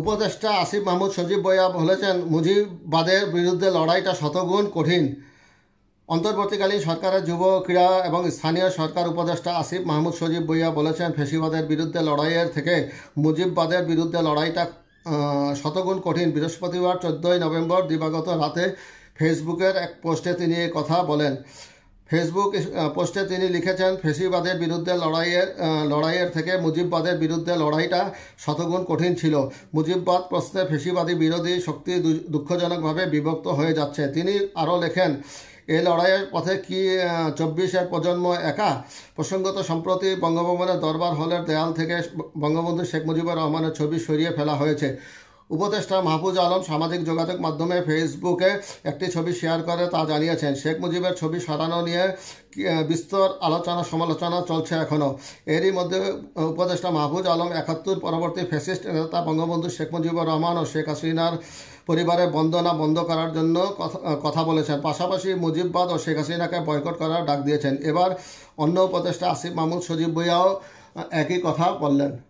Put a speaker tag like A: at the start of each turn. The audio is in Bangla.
A: উপদেষ্টা আসিফ মাহমুদ সজীব বয়া বলেছেন মুজিববাদের বিরুদ্ধে লড়াইটা শতগুণ কঠিন অন্তর্বর্তীকালীন সরকারের যুব ক্রীড়া এবং স্থানীয় সরকার উপদেষ্টা আসিফ মাহমুদ সজীব বইয়া বলেছেন ফেসিবাদের বিরুদ্ধে লড়াইয়ের থেকে মুজিববাদের বিরুদ্ধে লড়াইটা শতগুণ কঠিন বৃহস্পতিবার চোদ্দোই নভেম্বর দিবাগত রাতে ফেসবুকের এক পোস্টে তিনি কথা বলেন ফেসবুক পোস্টে তিনি লিখেছেন ফেসিবাদের বিরুদ্ধে লড়াইয়ের লড়াইয়ের থেকে মুজিববাদের বিরুদ্ধে লড়াইটা শতগুণ কঠিন ছিল মুজিববাদ প্রশ্নে ফেসিবাদী বিরোধী শক্তি দুঃখজনকভাবে বিভক্ত হয়ে যাচ্ছে তিনি আরও লেখেন এই লড়াইয়ের পথে কি চব্বিশের প্রজন্ম একা প্রসঙ্গত সম্প্রতি বঙ্গভবনের দরবার হলের দেয়াল থেকে বঙ্গবন্ধু শেখ মুজিবুর রহমানের ছবি সরিয়ে ফেলা হয়েছে উপদেষ্টা মাহফুজ আলম সামাজিক যোগাযোগ মাধ্যমে ফেসবুকে একটি ছবি শেয়ার করে তা জানিয়েছেন শেখ মুজিবের ছবি সরানো নিয়ে বিস্তর আলোচনা সমালোচনা চলছে এখনও এরই মধ্যে উপদেষ্টা মাহফুজ আলম একাত্তর পরবর্তী ফেসিস্ট নেতা বঙ্গবন্ধু শেখ মুজিবুর রহমান ও শেখ হাসিনার পরিবারে বন্দনা বন্ধ করার জন্য কথা বলেছেন পাশাপাশি মুজিববাদ ও শেখ হাসিনাকে বয়কট করার ডাক দিয়েছেন এবার অন্য উপদেষ্টা আসিফ মাহমুদ সজিব ভুইয়াও একই কথা বললেন